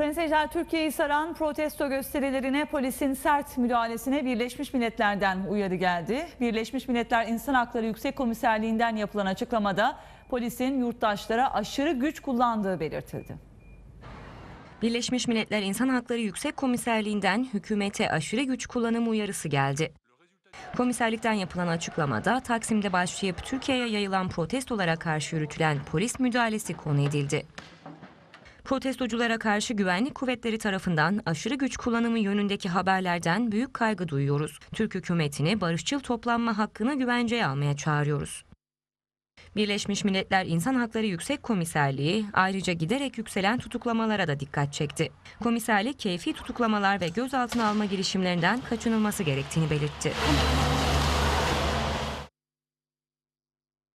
Sayın seyirciler Türkiye'yi saran protesto gösterilerine polisin sert müdahalesine Birleşmiş Milletler'den uyarı geldi. Birleşmiş Milletler İnsan Hakları Yüksek Komiserliği'nden yapılan açıklamada polisin yurttaşlara aşırı güç kullandığı belirtildi. Birleşmiş Milletler İnsan Hakları Yüksek Komiserliği'nden hükümete aşırı güç kullanımı uyarısı geldi. Komiserlikten yapılan açıklamada Taksim'de başlayıp Türkiye'ye yayılan protestolara karşı yürütülen polis müdahalesi konu edildi. Protestoculara karşı güvenlik kuvvetleri tarafından aşırı güç kullanımı yönündeki haberlerden büyük kaygı duyuyoruz. Türk hükümetini barışçıl toplanma hakkını güvenceye almaya çağırıyoruz. Birleşmiş Milletler İnsan Hakları Yüksek Komiserliği ayrıca giderek yükselen tutuklamalara da dikkat çekti. Komiserlik keyfi tutuklamalar ve gözaltına alma girişimlerinden kaçınılması gerektiğini belirtti.